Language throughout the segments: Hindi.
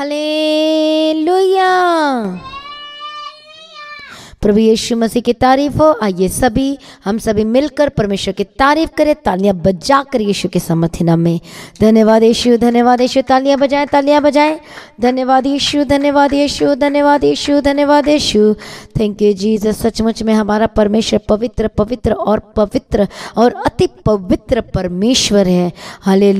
Hello. प्रभु यीशु मसीह की तारीफ हो आइए सभी हम सभी मिलकर परमेश्वर की तारीफ करें तालियां बजा कर यीशु के समर्थन में धन्यवाद यीशु धन्यवाद यीशु तालियां बजाएं तालियां बजाएं धन्यवाद यीशु धन्यवाद यीशु धन्यवाद यीशु धन्यवाद यीशु थैंक यू जीसस सचमुच में हमारा परमेश्वर पवित्र पवित्र और पवित्र और अति पवित्र परमेश्वर है हले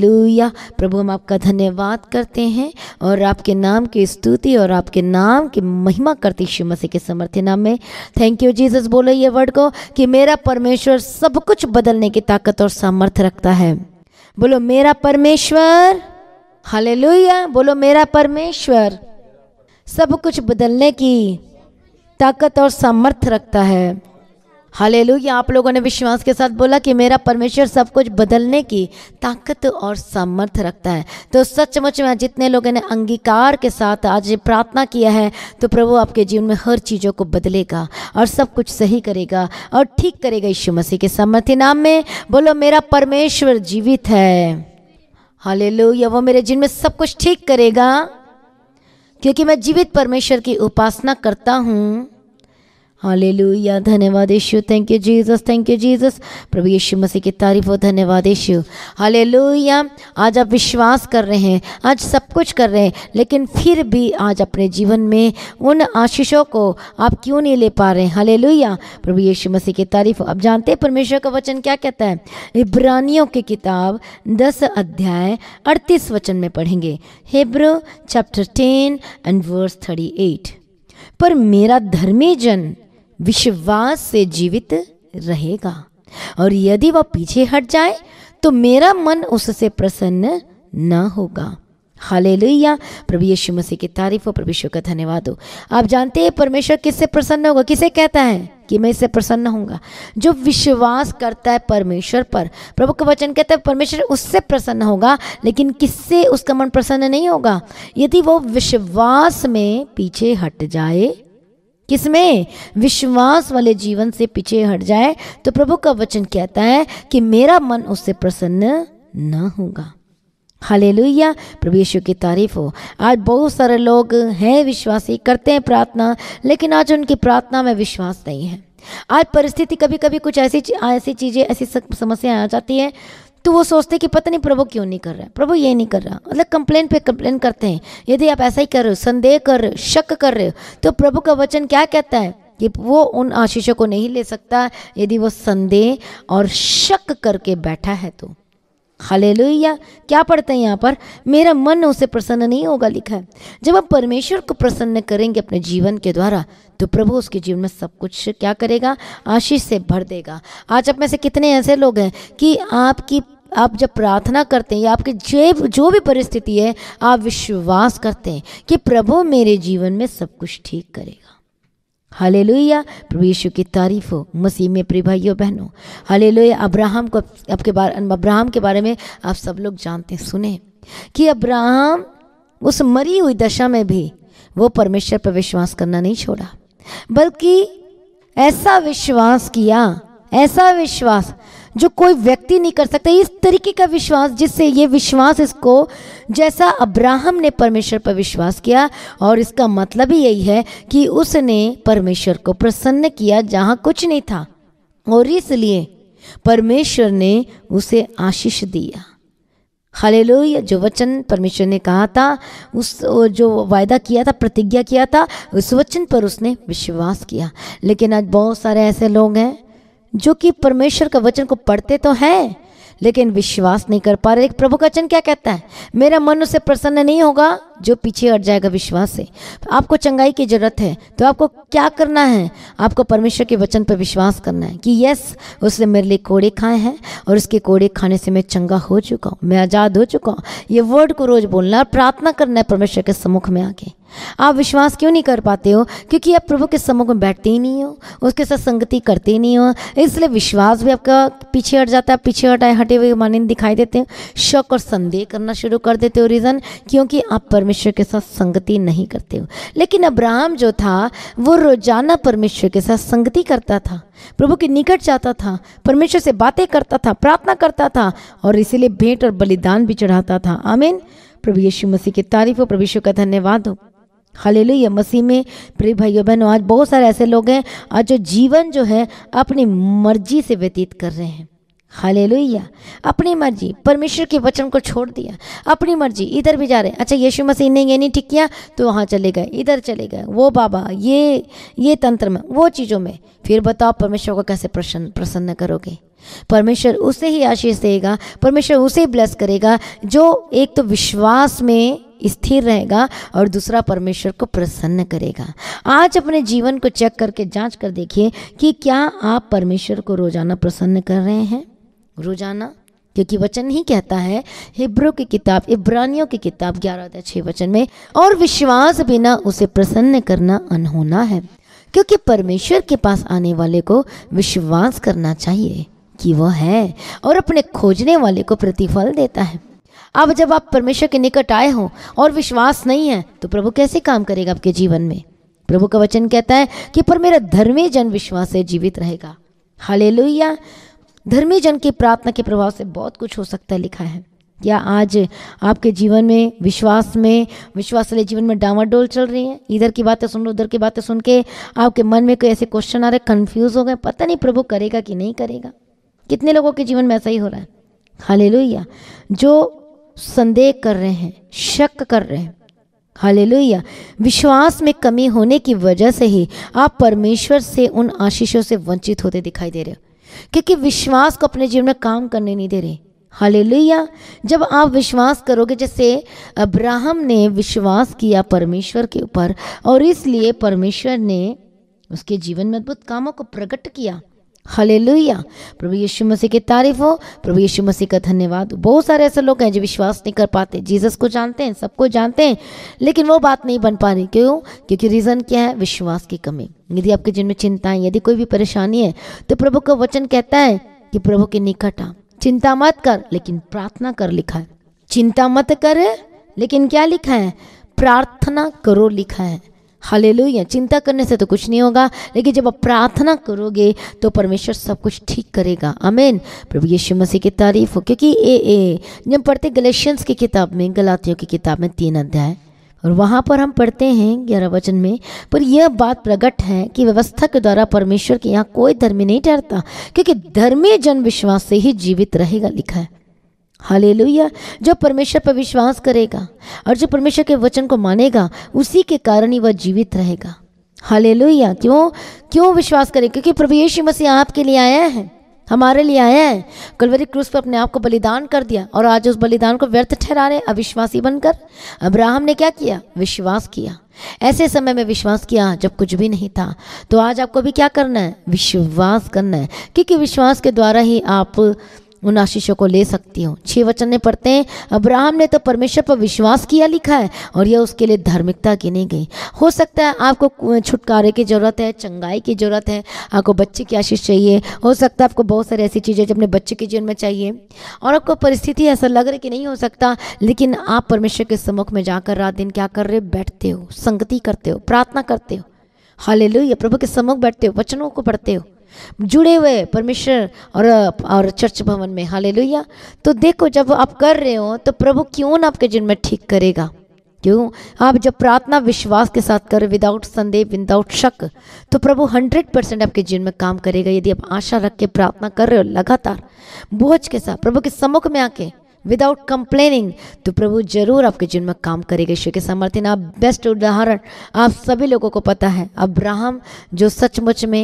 प्रभु हम आपका धन्यवाद करते हैं और आपके नाम की स्तुति और आपके नाम की महिमा करते यीशु मसीह के समर्थन में थैंक यू जीसस बोलो ये वर्ड को कि मेरा परमेश्वर सब कुछ बदलने की ताकत और सामर्थ्य रखता है बोलो मेरा परमेश्वर हले बोलो मेरा परमेश्वर सब कुछ बदलने की ताकत और सामर्थ्य रखता है हालेलुया आप लोगों ने विश्वास के साथ बोला कि मेरा परमेश्वर सब कुछ बदलने की ताकत और सामर्थ रखता है तो सचमुच में जितने लोगों ने अंगीकार के साथ आज प्रार्थना किया है तो प्रभु आपके जीवन में हर चीज़ों को बदलेगा और सब कुछ सही करेगा और ठीक करेगा यीशु मसीह के सामर्थ्य नाम में बोलो मेरा परमेश्वर जीवित है या वो मेरे जीवन में सब कुछ ठीक करेगा क्योंकि मैं जीवित परमेश्वर की उपासना करता हूँ हालेलुया धन्यवाद यीशु thank you Jesus thank you Jesus प्रभु यीशु मसीह की तारीफ हो धन्यवाद यीशु हालेलुया आज आप विश्वास कर रहे हैं आज सब कुछ कर रहे हैं लेकिन फिर भी आज अपने जीवन में उन आशीषों को आप क्यों नहीं ले पा रहे हैं हालेलुया प्रभु यीशु मसीह की तारीफ आप जानते हैं परमेश्वर का वचन क्या कहता है इब्रानियों की किताब दस अध्याय अड़तीस वचन में पढ़ेंगे Hebrews chapter ten and verse thirty eight पर मेरा धर्मी जन विश्वास से जीवित रहेगा और यदि वह पीछे हट जाए तो मेरा मन उससे प्रसन्न न होगा हाले लोहिया प्रभु यीशु मसीह की तारीफ हो प्रभु का धन्यवाद हो आप जानते हैं परमेश्वर किससे प्रसन्न होगा किसे कहता है कि मैं इससे प्रसन्न होऊंगा जो विश्वास करता है परमेश्वर पर प्रभु का वचन कहता है परमेश्वर उससे प्रसन्न होगा लेकिन किससे उसका मन प्रसन्न नहीं होगा यदि वो विश्वास में पीछे हट जाए किसमें विश्वास वाले जीवन से पीछे हट जाए तो प्रभु का वचन कहता है कि मेरा मन उससे प्रसन्न न होगा हाले लोहिया प्रभु यीशु की तारीफ हो आज बहुत सारे लोग हैं विश्वासी करते हैं प्रार्थना लेकिन आज उनकी प्रार्थना में विश्वास नहीं है आज परिस्थिति कभी कभी कुछ ऐसी ऐसी चीज़ें ऐसी समस्याएं आ जाती हैं तो वो सोचते कि पता नहीं प्रभु क्यों नहीं कर रहा है प्रभु ये नहीं कर रहा मतलब कंप्लेन पे कंप्लेन करते हैं यदि आप ऐसा ही कर रहे हो संदेह कर रहे हो शक कर रहे हो तो प्रभु का वचन क्या कहता है कि वो उन आशीषों को नहीं ले सकता यदि वो संदेह और शक करके बैठा है तो हालेलुया क्या पढ़ते हैं यहाँ पर मेरा मन उसे प्रसन्न नहीं होगा लिखा है जब हम परमेश्वर को प्रसन्न करेंगे अपने जीवन के द्वारा तो प्रभु उसके जीवन में सब कुछ क्या करेगा आशीष से भर देगा आज आप में से कितने ऐसे लोग हैं कि आपकी आप जब प्रार्थना करते हैं या आपके जेब जो भी परिस्थिति है आप विश्वास करते हैं कि प्रभु मेरे जीवन में सब कुछ ठीक करेगा हाले लोहिया प्रभु यीशु की तारीफ हो मसीह में प्रिय भाइयों बहनों हाले लोहिया अब्राहम को आपके बारे अब्राहम के बारे में आप सब लोग जानते सुने कि अब्राहम उस मरी हुई दशा में भी वो परमेश्वर पर विश्वास करना नहीं छोड़ा बल्कि ऐसा विश्वास किया ऐसा विश्वास जो कोई व्यक्ति नहीं कर सकता इस तरीके का विश्वास जिससे ये विश्वास इसको जैसा अब्राहम ने परमेश्वर पर विश्वास किया और इसका मतलब ही यही है कि उसने परमेश्वर को प्रसन्न किया जहाँ कुछ नहीं था और इसलिए परमेश्वर ने उसे आशीष दिया हालेलुया जो वचन परमेश्वर ने कहा था उस जो वायदा किया था प्रतिज्ञा किया था उस वचन पर उसने विश्वास किया लेकिन आज बहुत सारे ऐसे लोग हैं जो कि परमेश्वर का वचन को पढ़ते तो हैं लेकिन विश्वास नहीं कर पा रहे प्रभु का वचन क्या कहता है मेरा मन उसे प्रसन्न नहीं होगा जो पीछे हट जाएगा विश्वास से आपको चंगाई की जरूरत है तो आपको क्या करना है आपको परमेश्वर के वचन पर विश्वास करना है कि यस उसने मेरे लिए कोड़े खाए हैं और उसके कोड़े खाने से मैं चंगा हो चुका हूँ मैं आज़ाद हो चुका हूँ ये वर्ड को रोज़ बोलना और प्रार्थना करना है परमेश्वर के सम्मुख में आके आप विश्वास क्यों नहीं कर पाते हो क्योंकि आप प्रभु के समूह में बैठते ही नहीं हो उसके साथ संगति करते ही नहीं हो इसलिए विश्वास भी आपका पीछे हट जाता है पीछे हटाए हटे हुए मानने दिखाई देते हैं शक और संदेह करना शुरू कर देते हो रीज़न क्योंकि आप परमेश्वर के साथ संगति नहीं करते हो लेकिन अब्राहम जो था वो रोजाना परमेश्वर के साथ संगति करता था प्रभु के निकट जाता था परमेश्वर से बातें करता था प्रार्थना करता था और इसीलिए भेंट और बलिदान भी चढ़ाता था आमीन प्रभु यीशु मसीह की तारीफ हो प्रभु यीशु का धन्यवाद हो हले या मसीह में प्रिय भाइयों बहनों आज बहुत सारे ऐसे लोग हैं आज जो जीवन जो है अपनी मर्जी से व्यतीत कर रहे हैं हाले लोहिया अपनी मर्जी परमेश्वर के वचन को छोड़ दिया अपनी मर्जी इधर भी जा रहे हैं अच्छा यीशु मसीह ने ये नहीं ठीक किया तो वहाँ चले गए इधर चले गए वो बाबा ये ये तंत्र में वो चीज़ों में फिर बताओ परमेश्वर को कैसे प्रसन्न प्रसन्न करोगे परमेश्वर उसे ही आशीष देगा परमेश्वर उसे ब्लेस करेगा जो एक तो विश्वास में स्थिर रहेगा और दूसरा परमेश्वर को प्रसन्न करेगा आज अपने जीवन को चेक करके जांच कर देखिए कि क्या आप परमेश्वर को रोजाना प्रसन्न कर रहे हैं रोजाना क्योंकि वचन ही कहता है हिब्रो की किताब इब्रानियों की किताब ग्यारह छह छः वचन में और विश्वास बिना उसे प्रसन्न करना अनहोना है क्योंकि परमेश्वर के पास आने वाले को विश्वास करना चाहिए कि वह है और अपने खोजने वाले को प्रतिफल देता है अब जब आप परमेश्वर के निकट आए हो और विश्वास नहीं है तो प्रभु कैसे काम करेगा आपके जीवन में प्रभु का वचन कहता है कि पर मेरा धर्मी जन विश्वास से जीवित रहेगा हाले धर्मी जन की प्रार्थना के प्रभाव से बहुत कुछ हो सकता है लिखा है क्या आज आपके जीवन में विश्वास में विश्वास वाले जीवन में डोल चल रही है इधर की बातें सुन लो उधर की बातें सुन के आपके मन में कोई ऐसे क्वेश्चन आ रहे कन्फ्यूज हो गए पता नहीं प्रभु करेगा कि नहीं करेगा कितने लोगों के जीवन में ऐसा ही हो रहा है हाले जो संदेह कर रहे हैं शक कर रहे हैं हालेलुया विश्वास में कमी होने की वजह से ही आप परमेश्वर से उन आशीषों से वंचित होते दिखाई दे रहे हो क्योंकि विश्वास को अपने जीवन में काम करने नहीं दे रहे हालेलुया जब आप विश्वास करोगे जैसे अब्राहम ने विश्वास किया परमेश्वर के ऊपर और इसलिए परमेश्वर ने उसके जीवन में अद्भुत कामों को प्रकट किया हले प्रभु यीशु मसीह की तारीफ हो प्रभु यीशु मसीह का धन्यवाद बहुत सारे ऐसे लोग हैं जो विश्वास नहीं कर पाते जीसस को जानते हैं सबको जानते हैं लेकिन वो बात नहीं बन पा रही क्यों क्योंकि रीज़न क्या है विश्वास की कमी यदि आपके जिनमें चिंताएं चिंता है यदि कोई भी परेशानी है तो प्रभु का वचन कहता है कि प्रभु के निकट आ चिंता मत कर लेकिन प्रार्थना कर लिखा है चिंता मत कर लेकिन क्या लिखा है प्रार्थना करो लिखा है हालेलुया चिंता करने से तो कुछ नहीं होगा लेकिन जब आप प्रार्थना करोगे तो परमेश्वर सब कुछ ठीक करेगा अमेन प्रभु यीशु मसीह की तारीफ हो क्योंकि ए ए जब पढ़ते गलेशियंस की किताब में गलातियों की किताब में तीन अध्याय और वहाँ पर हम पढ़ते हैं ग्यारह वचन में पर यह बात प्रकट है कि व्यवस्था के द्वारा परमेश्वर के यहाँ कोई धर्मी नहीं ठहरता क्योंकि धर्मी जन विश्वास से ही जीवित रहेगा लिखा है हालेलुया जो परमेश्वर पर विश्वास करेगा और जो परमेश्वर के वचन को मानेगा उसी के कारण ही वह जीवित रहेगा हालेलुया क्यों क्यों विश्वास करें क्योंकि प्रभु यीशु मसीह आपके लिए आया है हमारे लिए आया है कलवरी क्रूस पर अपने आप को बलिदान कर दिया और आज उस बलिदान को व्यर्थ ठहरा रहे अविश्वासी बनकर अब्राहम ने क्या किया विश्वास किया ऐसे समय में विश्वास किया जब कुछ भी नहीं था तो आज आपको भी क्या करना है विश्वास करना है क्योंकि विश्वास के द्वारा ही आप उन आशीषों को ले सकती हूँ छः वचन में पढ़ते हैं अब्राहम ने तो परमेश्वर पर विश्वास किया लिखा है और यह उसके लिए धार्मिकता गिनी गई हो सकता है आपको छुटकारे की ज़रूरत है चंगाई की ज़रूरत है आपको बच्चे की आशीष चाहिए हो सकता है आपको बहुत सारी ऐसी चीज़ें जो अपने बच्चे के जीवन में चाहिए और आपको परिस्थिति ऐसा लग रहा कि नहीं हो सकता लेकिन आप परमेश्वर के सम्मुख में जाकर रात दिन क्या कर रहे बैठते हो संगति करते हो प्रार्थना करते हो हालेलुया प्रभु के सम्मुख बैठते हो वचनों को पढ़ते हो जुड़े हुए परमेश्वर और और चर्च भवन में हाले तो देखो जब आप कर रहे हो तो प्रभु क्यों ना आपके जिन में ठीक करेगा क्यों आप जब प्रार्थना विश्वास के साथ कर विदाउट संदेह विदाउट शक तो प्रभु हंड्रेड परसेंट आपके जीवन में काम करेगा यदि आप आशा रख के प्रार्थना कर रहे हो लगातार बोझ के साथ प्रभु के सम्मुख में आके विदाउट कंप्लेनिंग तो प्रभु जरूर आपके जीवन में काम करेगा ईश्वर के समर्थन आप बेस्ट उदाहरण आप सभी लोगों को पता है अब्राहम जो सचमुच में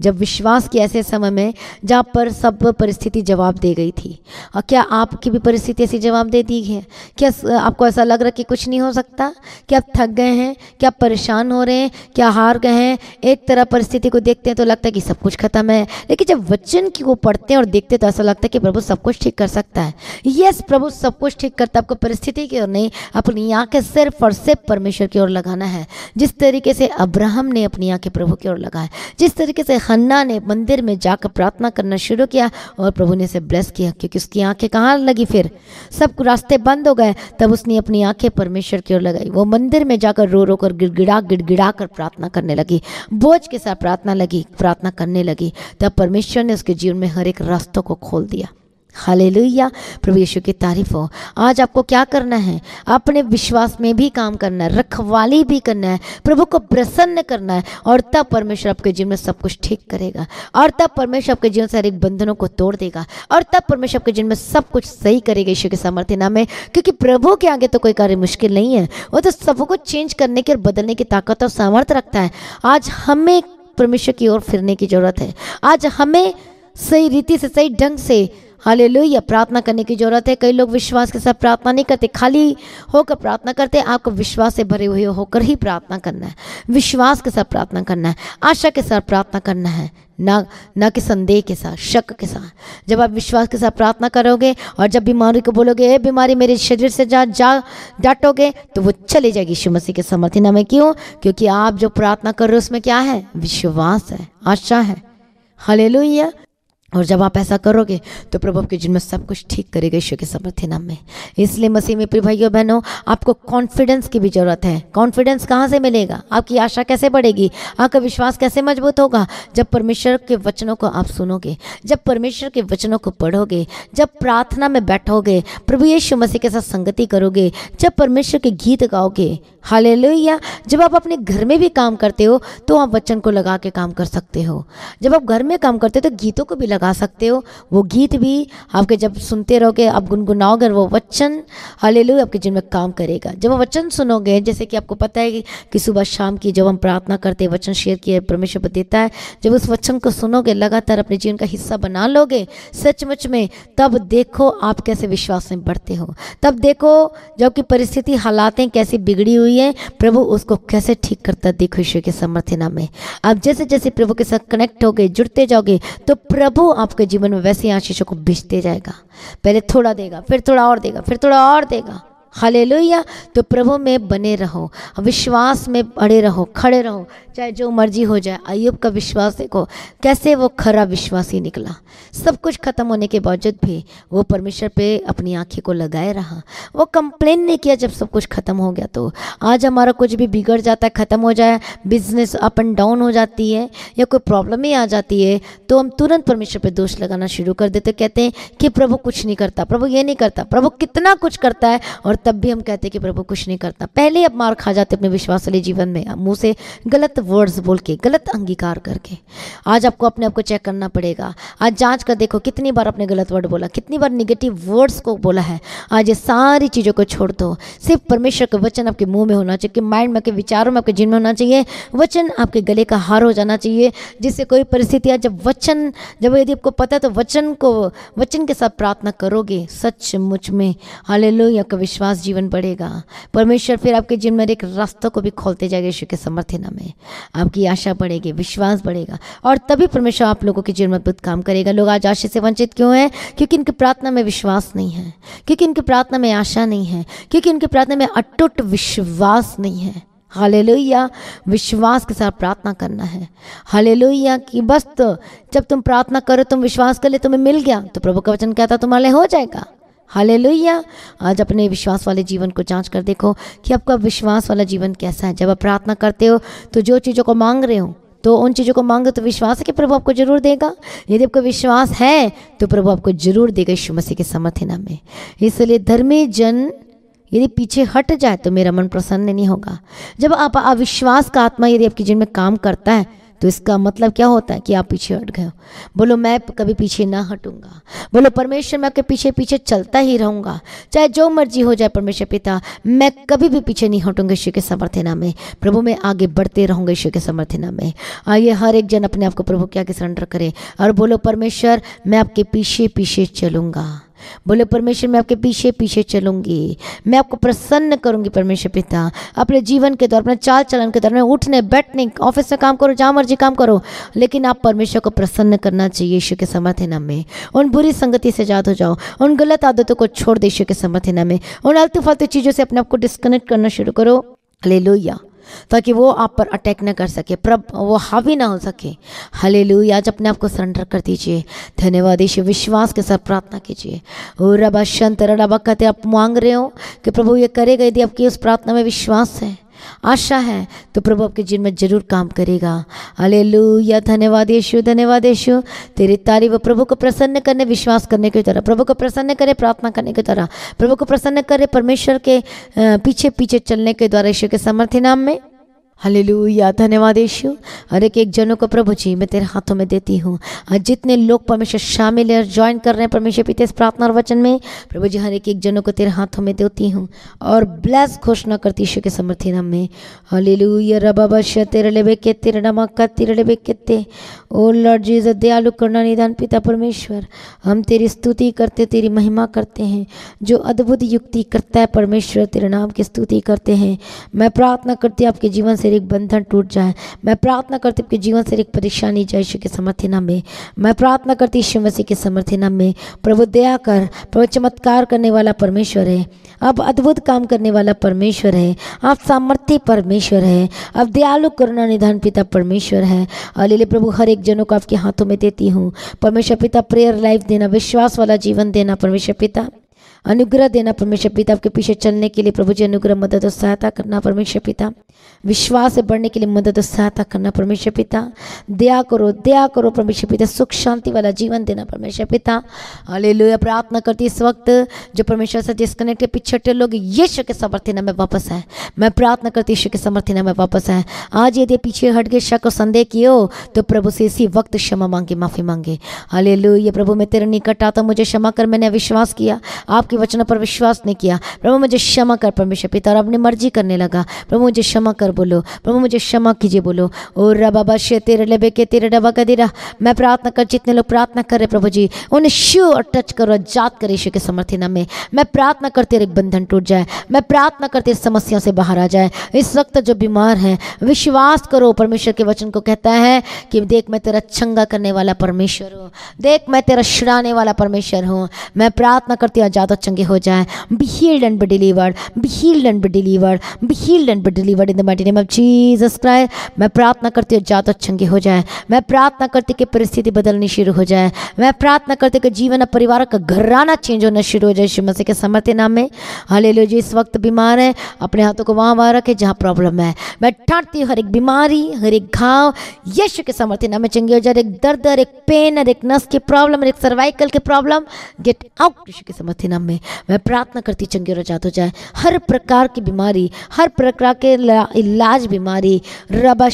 जब विश्वास के ऐसे समय में जहाँ पर सब परिस्थिति जवाब दे गई थी और क्या आपकी भी परिस्थिति ऐसी जवाब दे दी है क्या आपको ऐसा लग रहा है कि कुछ नहीं हो सकता क्या आप थक गए हैं क्या आप परेशान हो रहे हैं क्या हार गए हैं एक तरह परिस्थिति को देखते हैं तो लगता है कि सब कुछ खत्म है लेकिन जब वचन की वो पढ़ते हैं और देखते हैं तो ऐसा लगता है कि प्रभु सब कुछ ठीक कर सकता है यस प्रभु सब कुछ ठीक करता है आपको परिस्थिति की ओर नहीं अपनी आँखें सिर्फ और सिर्फ परमेश्वर की ओर लगाना है जिस तरीके से अब्राहम ने अपनी आँखें प्रभु की ओर लगाए जिस तरीके से खन्ना ने मंदिर में जाकर प्रार्थना करना शुरू किया और प्रभु ने उसे ब्लेस किया क्योंकि उसकी आंखें कहाँ लगी फिर सब रास्ते बंद हो गए तब उसने अपनी आंखें परमेश्वर की ओर लगाई वो मंदिर में जाकर रो रो कर गिड़गिड़ा गिड़गिड़ा कर प्रार्थना करने लगी बोझ के साथ प्रार्थना लगी प्रार्थना करने लगी तब परमेश्वर ने उसके जीवन में हर एक रास्तों को खोल दिया हाले लुया प्रवेशु की तारीफ हो आज आपको क्या करना है अपने विश्वास में भी काम करना है रखवाली भी करना है प्रभु को प्रसन्न करना है और तब परमेश्वर आपके जीवन में सब कुछ ठीक करेगा और तब परमेश्वर आपके जीवन से हर एक बंधनों को तोड़ देगा और तब परमेश्वर आपके जीवन में सब कुछ सही करेगा ईश्वर के सामर्थ्य नाम में क्योंकि प्रभु के आगे तो कोई कार्य मुश्किल नहीं है वो तो सब कुछ चेंज करने की और बदलने की ताकत और सामर्थ्य रखता है आज हमें परमेश्वर की ओर फिरने की ज़रूरत है आज हमें सही रीति से सही ढंग से हाल लोहिया प्रार्थना करने की ज़रूरत है कई लोग विश्वास के साथ प्रार्थना नहीं करते खाली होकर प्रार्थना करते हैं आपको विश्वास से भरे हुए होकर ही प्रार्थना करना है विश्वास के साथ प्रार्थना करना है आशा के साथ प्रार्थना करना है ना ना कि संदेह के साथ शक के साथ जब आप विश्वास के साथ प्रार्थना करोगे और जब बीमारी को बोलोगे ए बीमारी मेरे शरीर से जा जा डांटोगे तो वो चले जाएगी यीशु मसीह के समर्थन में क्यों क्योंकि आप जो प्रार्थना कर रहे हो उसमें क्या है विश्वास है आशा है हालेलुया और जब आप ऐसा करोगे तो प्रभु आपके जीवन में सब कुछ ठीक करेगा ईश्वर के समर्थ्य नाम में इसलिए मसीह में प्रिय भाइयों बहनों आपको कॉन्फिडेंस की भी ज़रूरत है कॉन्फिडेंस कहाँ से मिलेगा आपकी आशा कैसे बढ़ेगी आपका विश्वास कैसे मजबूत होगा जब परमेश्वर के वचनों को आप सुनोगे जब परमेश्वर के वचनों को पढ़ोगे जब प्रार्थना में बैठोगे प्रभु यीशु मसीह के साथ संगति करोगे जब परमेश्वर के गीत गाओगे हालेलुया जब आप अपने घर में भी काम करते हो तो आप वचन को लगा के काम कर सकते हो जब आप घर में काम करते हो तो गीतों को भी लगा सकते हो वो गीत भी आपके जब सुनते रहोगे आप गुनगुनाओगे वो वचन हालेलुया आपके जीवन में काम करेगा जब आप वचन सुनोगे जैसे कि आपको पता है कि, कि सुबह शाम की जब हम प्रार्थना करते हैं वचन शेयर किए परमेश्वर पर देता है जब उस वचन को सुनोगे लगातार अपने जीवन का हिस्सा बना लोगे सचमुच में तब देखो आप कैसे विश्वास में बढ़ते हो तब देखो जबकि परिस्थिति हालातें कैसी बिगड़ी हुई लिए प्रभु उसको कैसे ठीक करता देखो ईश्वर के समर्थना नाम में आप जैसे जैसे प्रभु के साथ कनेक्ट हो जुड़ते जाओगे तो प्रभु आपके जीवन में वैसे आशीषों को भेजते जाएगा पहले थोड़ा देगा फिर थोड़ा और देगा फिर थोड़ा और देगा हालेलुया तो प्रभु में बने रहो विश्वास में अड़े रहो खड़े रहो चाहे जो मर्जी हो जाए अयुब का विश्वास देखो कैसे वो खरा विश्वासी निकला सब कुछ खत्म होने के बावजूद भी वो परमेश्वर पे अपनी आंखें को लगाए रहा वो कंप्लेन नहीं किया जब सब कुछ खत्म हो गया तो आज हमारा कुछ भी बिगड़ जाता है ख़त्म हो जाए बिजनेस अप एंड डाउन हो जाती है या कोई प्रॉब्लम ही आ जाती है तो हम तुरंत परमेश्वर पर दोष लगाना शुरू कर देते कहते हैं कि प्रभु कुछ नहीं करता प्रभु ये नहीं करता प्रभु कितना कुछ करता है और तब भी हम कहते हैं कि प्रभु कुछ नहीं करता पहले अब मार खा जाते अपने विश्वास वाले जीवन में मुँह से गलत वर्ड्स बोल के गलत अंगीकार करके आज आपको अपने आप को चेक करना पड़ेगा आज जांच कर देखो कितनी बार आपने गलत वर्ड बोला कितनी बार निगेटिव वर्ड्स को बोला है आज ये सारी चीज़ों को छोड़ दो सिर्फ परमेश्वर का वचन आपके मुँह में होना चाहिए माइंड में आपके विचारों में आपके जिन में होना चाहिए वचन आपके गले का हार हो जाना चाहिए जिससे कोई परिस्थितियाँ जब वचन जब यदि आपको पता है तो वचन को वचन के साथ प्रार्थना करोगे सच मुझ में हाल आपका विश्वास विश्वास जीवन बढ़ेगा परमेश्वर फिर आपके जीवन में एक रास्ता को भी खोलते जाएगा ईश्वर के समर्थना में आपकी आशा बढ़ेगी विश्वास बढ़ेगा और तभी परमेश्वर आप लोगों के जीवन में अद्भुत काम करेगा लोग आज आशा से वंचित क्यों हैं क्योंकि इनकी प्रार्थना में विश्वास नहीं है क्योंकि इनकी प्रार्थना में आशा नहीं है क्योंकि इनकी प्रार्थना में अटुट विश्वास नहीं है हालेलुया विश्वास के साथ प्रार्थना करना है हालेलुया कि बस तो जब तुम प्रार्थना करो तुम विश्वास कर ले तुम्हें मिल गया तो प्रभु का वचन कहता तुम्हारे हो जाएगा लोहिया आज अपने विश्वास वाले जीवन को जांच कर देखो कि आपका विश्वास वाला जीवन कैसा है जब आप प्रार्थना करते हो तो जो चीज़ों को मांग रहे हो तो उन चीज़ों को मांगो तो विश्वास है कि प्रभु आपको जरूर देगा यदि आपको विश्वास है तो प्रभु आपको जरूर देगा यीशु मसीह के समर्थ में इसलिए धर्मी जन यदि पीछे हट जाए तो मेरा मन प्रसन्न नहीं होगा जब आप अविश्वास का आत्मा यदि आपके जीवन में काम करता है तो इसका मतलब क्या होता है कि आप पीछे हट गए हो बोलो मैं कभी पीछे ना हटूंगा बोलो परमेश्वर मैं आपके पीछे पीछे चलता ही रहूंगा चाहे जो मर्जी हो जाए परमेश्वर पिता मैं कभी भी पीछे नहीं हटूंगा ईश्वर के समर्थना में प्रभु मैं आगे बढ़ते रहूँगा ईश्वर के समर्थना में आइए हर एक जन अपने आप को प्रभु के आगे सरेंडर करें और बोलो परमेश्वर मैं आपके पीछे पीछे चलूँगा बोले परमेश्वर मैं आपके पीछे पीछे चलूंगी मैं आपको प्रसन्न करूंगी परमेश्वर पिता अपने जीवन के दौर अपने चाल चलन के दौर में उठने बैठने ऑफिस में काम करो जहाँ मर्जी काम करो लेकिन आप परमेश्वर को प्रसन्न करना चाहिए यीशु के समर्थ नाम में उन बुरी संगति से याद हो जाओ उन गलत आदतों को छोड़ दे यीशु के समर्थ नाम में उन अलतू फालतू चीज़ों से अपने आप को डिस्कनेक्ट करना शुरू करो ले लोहिया ताकि वो आप पर अटैक ना कर सके प्रभ वो हावी ना हो सके हले आज अपने आप को सरेंडर कर दीजिए धन्यवाद ईश्वर विश्वास के साथ प्रार्थना कीजिए और रबा शंत रबा कहते आप मांग रहे हो कि प्रभु ये करेगा यदि आपकी उस प्रार्थना में विश्वास है आशा है तो प्रभु आपके जीवन में जरूर काम करेगा अले या धन्यवाद यशु धन्यवाद यशु तेरी तारीफ प्रभु को प्रसन्न करने विश्वास करने की तरह प्रभु को प्रसन्न करे प्रार्थना करने की तरह प्रभु को प्रसन्न करे परमेश्वर के पीछे पीछे चलने के द्वारा यशु के समर्थ्य नाम में या धन्यवाद यीशु हर एक एक जनों को प्रभु जी मैं तेरे हाथों में देती हूँ और जितने लोग परमेश्वर शामिल है और ज्वाइन कर रहे हैं परमेश्वर पिता इस प्रार्थना और वचन में प्रभु जी हर एक एक जनों को तेरे हाथों में देती हूँ और ब्लेस घोषणा करती यीशु के समर्थन में हले हलेलुया रबा बश तेरे लेबे के तेरे नमक तेरे लेबे के ओ लॉर्ड जी दयालु करना निदान पिता परमेश्वर हम तेरी स्तुति करते तेरी महिमा करते हैं जो अद्भुत युक्ति करता है परमेश्वर तेरे नाम की स्तुति करते हैं मैं प्रार्थना करती आपके जीवन से शारीरिक बंधन टूट जाए मैं प्रार्थना करती हूँ कि जीवन से एक परेशानी जाए ईश्वर के समर्थना में मैं प्रार्थना करती यीशु मसीह के समर्थना में प्रभु दया कर प्रभु चमत्कार करने वाला परमेश्वर है अब अद्भुत काम करने वाला परमेश्वर है आप सामर्थ्य परमेश्वर है अब दयालु करुणा निधान पिता परमेश्वर है अलीले प्रभु हर एक जनों को आपके हाथों में देती हूँ परमेश्वर पिता प्रेयर लाइफ देना विश्वास वाला जीवन देना परमेश्वर पिता अनुग्रह देना परमेश्वर पिता आपके पीछे चलने के लिए प्रभु जी अनुग्रह मदद और सहायता करना परमेश्वर पिता विश्वास से बढ़ने के लिए मदद और सहायता करना परमेश्वर पिता दया करो दया करो परमेश्वर पिता सुख शांति वाला जीवन देना परमेश्वर पिता अले प्रार्थना करती इस वक्त जो परमेश्वर से डिस्कनेक्ट है पिछड़े लोग यश के समर्थन नाम में वापस आए मैं प्रार्थना करती यीशु के समर्थन नाम में वापस आए आज यदि पीछे हट गए शक और संदेह की हो तो प्रभु से इसी वक्त क्षमा मांगे माफ़ी मांगे अले प्रभु मैं तेरे निकट आता मुझे क्षमा कर मैंने विश्वास किया आपकी वचनों पर विश्वास नहीं किया प्रभु मुझे क्षमा कर परमेश्वर पिता और अपनी मर्जी करने लगा प्रभु मुझे क्षमा कर बोलो प्रभु मुझे क्षमा कीजिए बोलो ओ रबा शे तेरे लबे के तेरे डबा का देरा मैं प्रार्थना कर जितने लोग प्रार्थना कर रहे प्रभु जी उन्हें शिव और टच करो जात कर ईश्वर के समर्थन में मैं प्रार्थना करते तेरे बंधन टूट जाए मैं प्रार्थना करते तेरी समस्याओं से बाहर आ जाए इस वक्त जो बीमार हैं विश्वास करो परमेश्वर के वचन को कहता है कि देख मैं तेरा चंगा करने वाला परमेश्वर हूँ देख मैं तेरा छिड़ाने वाला परमेश्वर हूँ मैं प्रार्थना करती हूँ जाता बहुत चंगे हो जाए be healed and be delivered be healed and be delivered be healed and be delivered in the mighty name of Jesus Christ मैं प्रार्थना करती हूँ ज्यादा चंगे हो जाए मैं प्रार्थना करती कि परिस्थिति बदलनी शुरू हो जाए मैं प्रार्थना करती कि जीवन और परिवार का घराना चेंज होना शुरू हो जाए यीशु मसीह के समर्थ्य नाम में हाले लो इस वक्त बीमार है अपने हाथों को वहाँ वहाँ रखे जहाँ प्रॉब्लम है मैं ठाटती हूँ हर एक बीमारी हर एक घाव यीशु के समर्थ्य नाम में चंगे हो जाए एक दर्द हर एक पेन हर एक नस की प्रॉब्लम हर एक सर्वाइकल की प्रॉब्लम गेट आउट यीशु के समर्थ नाम में मैं प्रार्थना करती चंगे और आजाद हो जाए हर प्रकार की बीमारी हर प्रकार के इलाज बीमारी रबा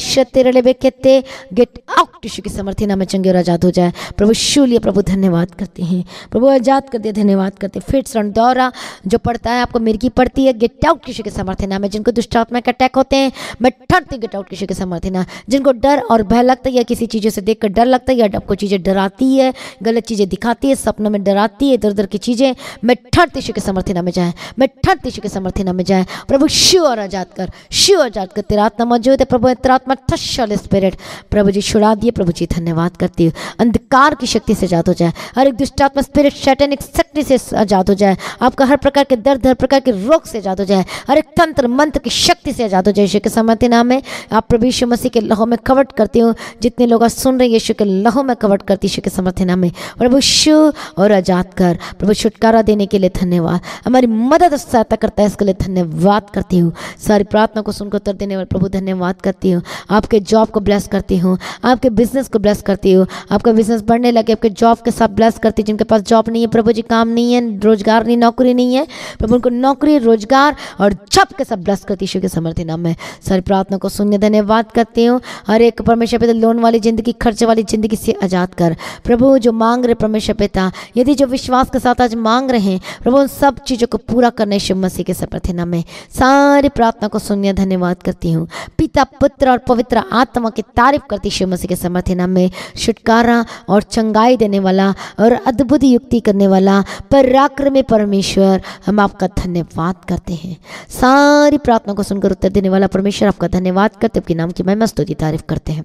गेट आउट टिश्यू की में चंगे और आजाद हो जाए प्रभु शूलिया प्रभु धन्यवाद करते हैं प्रभु आजाद कर करते धन्यवाद करते फिर शरण दौरा जो पड़ता है आपको मिर्गी पड़ती है गेट आउट किसी के समर्थन में जिनको दुष्टात्मा के अटैक होते हैं मैं ठरती गेट आउट किसी के समर्थन जिनको डर और भय लगता है या किसी चीज़ों से देख डर लगता है या आपको चीज़ें डराती है गलत चीज़ें दिखाती है सपनों में डराती है इधर उधर की चीज़ें मैं ठंड तिशु के समर्थन में जाए मैं ठंड तिशु के समर्थन में जाए प्रभु शिव और आजाद कर शिव आजाद कर तेरा आत्मा मौजूद है प्रभु तेरा आत्मा टच स्पिरिट प्रभु जी छुड़ा दिए प्रभु जी धन्यवाद करती हूँ अंधकार की शक्ति से आजाद हो जाए हर एक दुष्टात्मा स्पिरिट शैटनिक शक्ति से आजाद हो जाए आपका हर प्रकार के दर्द हर प्रकार के रोग से आजाद हो जाए हर एक तंत्र मंत्र की शक्ति से आजाद हो जाए यीशु के समर्थन नाम में आप प्रभु यीशु मसीह के लहू में कवट करती हूँ जितने लोग सुन रहे हैं यीशु के लहू में कवट करती यीशु के समर्थन नाम में प्रभु शिव और आजाद कर प्रभु छुटकारा देने के के लिए धन्यवाद हमारी मदद सहायता करता है इसके लिए धन्यवाद करती हूँ सारी प्रार्थना को सुनकर उत्तर देने वाले प्रभु धन्यवाद करती हूँ आपके जॉब को ब्लेस करती हूँ आपके बिजनेस को ब्लेस करती हूँ आपका बिजनेस बढ़ने लगे आपके जॉब के साथ ब्लेस करती हूँ जिनके पास जॉब नहीं है प्रभु जी काम नहीं है रोजगार नहीं नौकरी नहीं है प्रभु उनको नौकरी रोजगार और जब के साथ ब्लेस करती शिव के समर्थी नाम में सारी प्रार्थना को सुनने धन्यवाद करती हूँ हर एक परमेश्वर पिता लोन वाली जिंदगी खर्चे वाली जिंदगी से आज़ाद कर प्रभु जो मांग रहे परमेश्वर पिता यदि जो विश्वास के साथ आज मांग रहे हैं प्रभु उन सब चीज़ों को पूरा करने शिव मसीह के सप्रथे में सारी प्रार्थना को सुनने धन्यवाद करती हूँ पिता पुत्र और पवित्र आत्मा की तारीफ करती शिव मसीह के समर्थे नाम में छुटकारा और चंगाई देने वाला और अद्भुत युक्ति करने वाला पराक्रमी परमेश्वर हम आपका धन्यवाद करते हैं सारी प्रार्थना को सुनकर उत्तर देने वाला परमेश्वर आपका धन्यवाद करते आपके नाम की मैं स्तुति तारीफ करते हैं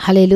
हले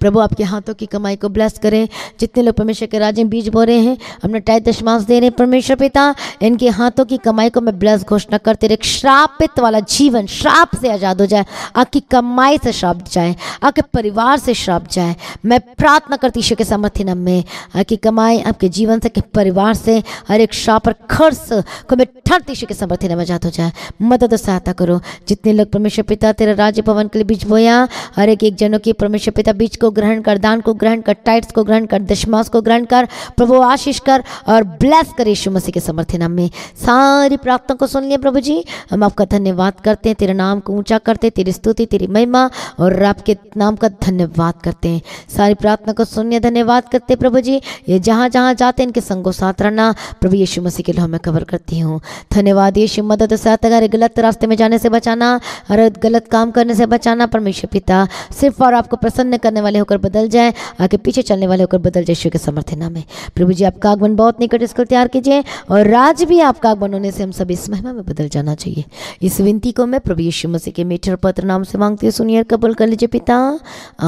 प्रभु आपके हाथों की कमाई को ब्लेस करें जितने लोग परमेश्वर के राज्य में बीज बो रहे हैं अपने टाइ दशमांश दे रहे हैं परमेश्वर पिता इनके हाथों की कमाई को मैं ब्लेस घोषणा करते रहे श्रापित वाला जीवन श्राप से आज़ाद हो जाए आपकी कमाई से श्राप जाए आपके परिवार से श्राप जाए मैं प्रार्थना करती ईश्वर के समर्थन में आपकी कमाई आपके जीवन से परिवार से हर एक श्राप और खर्च को मैं ठरती ईश्वर के समर्थन में आज़ाद हो जाए मदद और सहायता करो जितने लोग परमेश्वर पिता तेरा राज्य भवन के लिए बीज बोया हर एक एक जनों की परमेश्वर पिता बीज को ग्रहण कर दान को ग्रहण कर टाइट्स को ग्रहण कर दशमास को ग्रहण कर प्रभु आशीष कर और ब्लेस कर यीशु मसीह के समर्थन में सारी प्रार्थना को सुन लिया प्रभु जी हम आपका धन्यवाद करते हैं तेरा नाम को ऊंचा करते हैं तेरी स्तुति तेरी महिमा और आपके नाम का धन्यवाद करते हैं सारी प्रार्थना को सुन लिया धन्यवाद करते हैं प्रभु जी ये जहाँ जहाँ जाते हैं इनके संगो साथ रहना प्रभु यीशु मसीह के लिए हमें कवर करती हूँ धन्यवाद यीशु मदद साथ गलत रास्ते में जाने से बचाना और गलत काम करने से बचाना परमेश्वर पिता सिर्फ और आपको प्रसन्न करने वाले होकर बदल जाए आगे पीछे चलने वाले होकर बदल जाए शिव के समर्थन नाम में प्रभु जी आपका आगमन बहुत निकट इसको तैयार कीजिए और राज भी आपका आगमन होने से हम सब इस महिमा में बदल जाना चाहिए इस विनती को मैं प्रभु यीशु मसीह के मीठे पत्र नाम से मांगती हूँ सुनियर कबूल कर लीजिए पिता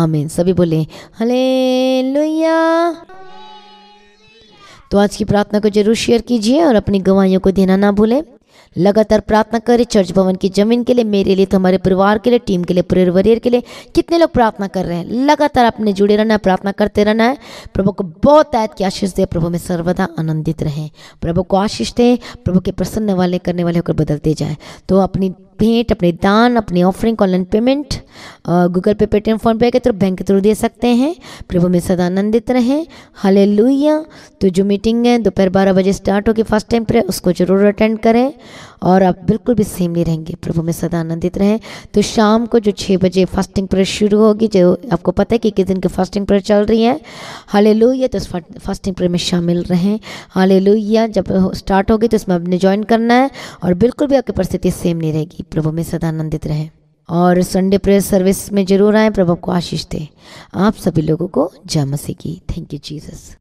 आमीन सभी बोले हले तो आज की प्रार्थना को जरूर शेयर कीजिए और अपनी गवाहियों को देना ना भूलें लगातार प्रार्थना करें चर्च भवन की ज़मीन के लिए मेरे लिए तो हमारे परिवार के लिए टीम के लिए पूरे वरियर के लिए कितने लोग प्रार्थना कर रहे हैं लगातार अपने जुड़े रहना है प्रार्थना करते रहना है प्रभु को बहुत आयत की आशीष दे प्रभु में सर्वदा आनंदित रहें प्रभु को आशीष दें प्रभु के प्रसन्न वाले करने वाले होकर बदलते जाए तो अपनी भेंट अपने दान अपनी offering online payment Google Pay Paytm PhonePe के थ्रू बैंक के थ्रू दे सकते हैं प्रभु में सदा आनंदित रहें हले तो जो मीटिंग है दोपहर बारह बजे स्टार्ट होगी फर्स्ट टाइम पर उसको ज़रूर अटेंड करें और आप बिल्कुल भी सेम नहीं रहेंगे प्रभु में सदा आनंदित रहें तो शाम को जो छः बजे फास्टिंग प्रेयर शुरू होगी जो आपको पता है कि किस दिन की फास्टिंग प्रेयर चल रही है हाले तो फास्टिंग प्रेयर में शामिल रहें हाले जब स्टार्ट होगी तो इसमें आपने ज्वाइन करना है और बिल्कुल भी आपकी परिस्थिति सेम नहीं रहेगी प्रभु में सदा आनंदित रहें और संडे प्रेयर सर्विस में जरूर आए प्रभु को आशीष दें आप सभी लोगों को जय मसीह की थैंक यू जीसस